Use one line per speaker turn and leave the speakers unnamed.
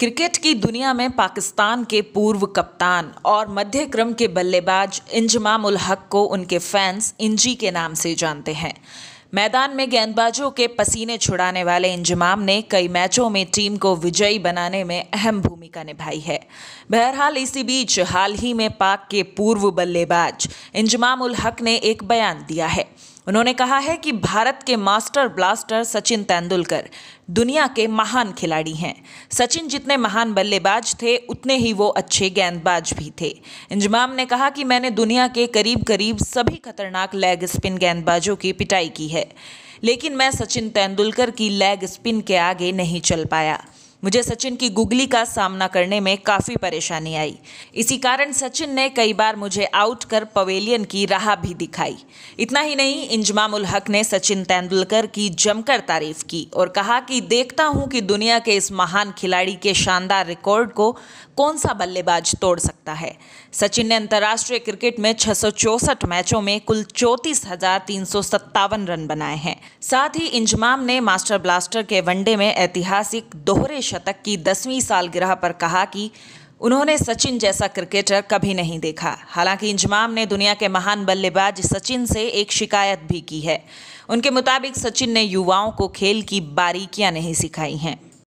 cricket की दुनिया में पाकिस्तान के पूर्व कप्तान और मध्य क्रम के बल्लेबाज इंजमाम उल हक को उनके फैंस इंजी के नाम से जानते हैं मैदान में गेंदबाजों के पसीने छुड़ाने वाले इंजमाम ने कई मैचों में टीम को विजयी बनाने में अहम भूमिका निभाई है बहरहाल इसी बीच हाल ही में पाक के पूर्व बल्लेबाज इंजमाम उल हक ने एक बयान दिया है उन्होंने कहा है कि भारत के मास्टर ब्लास्टर सचिन तेंदुलकर दुनिया के महान खिलाड़ी हैं सचिन जितने महान बल्लेबाज थे उतने ही वो अच्छे गेंदबाज भी थे इंजमाम ने कहा कि मैंने दुनिया के करीब करीब सभी खतरनाक लेग स्पिन गेंदबाजों की पिटाई की है लेकिन मैं सचिन तेंदुलकर की लेग स्पिन के आगे नहीं चल पाया मुझे सचिन की गुगली का सामना करने में काफ़ी परेशानी आई इसी कारण सचिन ने कई बार मुझे आउट कर पवेलियन की राह भी दिखाई इतना ही नहीं इंजमामुल हक ने सचिन तेंदुलकर की जमकर तारीफ की और कहा कि देखता हूं कि दुनिया के इस महान खिलाड़ी के शानदार रिकॉर्ड को कौन सा बल्लेबाज तोड़ सकता है सचिन ने अंतर्राष्ट्रीय क्रिकेट में छः मैचों में कुल चौंतीस रन बनाए हैं साथ ही इंजमाम ने मास्टर ब्लास्टर के वनडे में ऐतिहासिक दोहरे शतक की दसवीं सालगिरह पर कहा कि उन्होंने सचिन जैसा क्रिकेटर कभी नहीं देखा हालांकि इंजमाम ने दुनिया के महान बल्लेबाज सचिन से एक शिकायत भी की है उनके मुताबिक सचिन ने युवाओं को खेल की बारीकियां नहीं सिखाई हैं